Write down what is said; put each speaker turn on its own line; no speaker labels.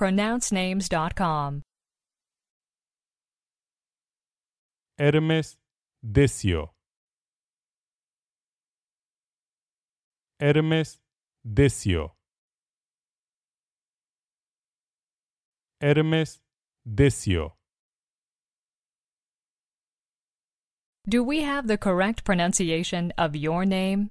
pronouncenames.com.
Hermes Decio. Hermes Decio. Hermes Decio.
Do we have the correct pronunciation of your name?